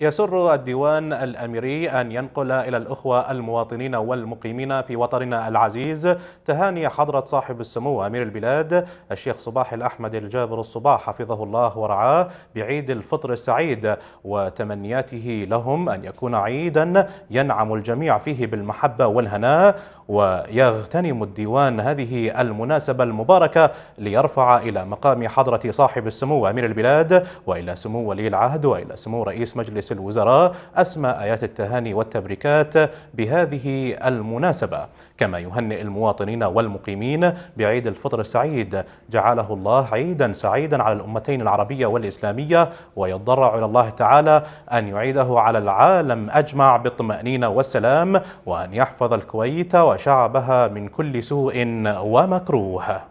يسر الديوان الأميري أن ينقل إلى الأخوة المواطنين والمقيمين في وطننا العزيز تهاني حضرة صاحب السمو أمير البلاد الشيخ صباح الأحمد الجابر الصباح حفظه الله ورعاه بعيد الفطر السعيد وتمنياته لهم أن يكون عيدا ينعم الجميع فيه بالمحبة والهناء ويغتنم الديوان هذه المناسبة المباركة ليرفع إلى مقام حضرة صاحب السمو أمير البلاد وإلى سمو ولي العهد وإلى سمو رئيس مجلس الوزراء أسمى آيات التهاني والتبريكات بهذه المناسبة كما يهنئ المواطنين والمقيمين بعيد الفطر السعيد جعله الله عيدا سعيدا على الأمتين العربية والإسلامية ويضرع إلى الله تعالى أن يعيده على العالم أجمع بالطمأنينة والسلام وأن يحفظ الكويت وشعبها من كل سوء ومكروه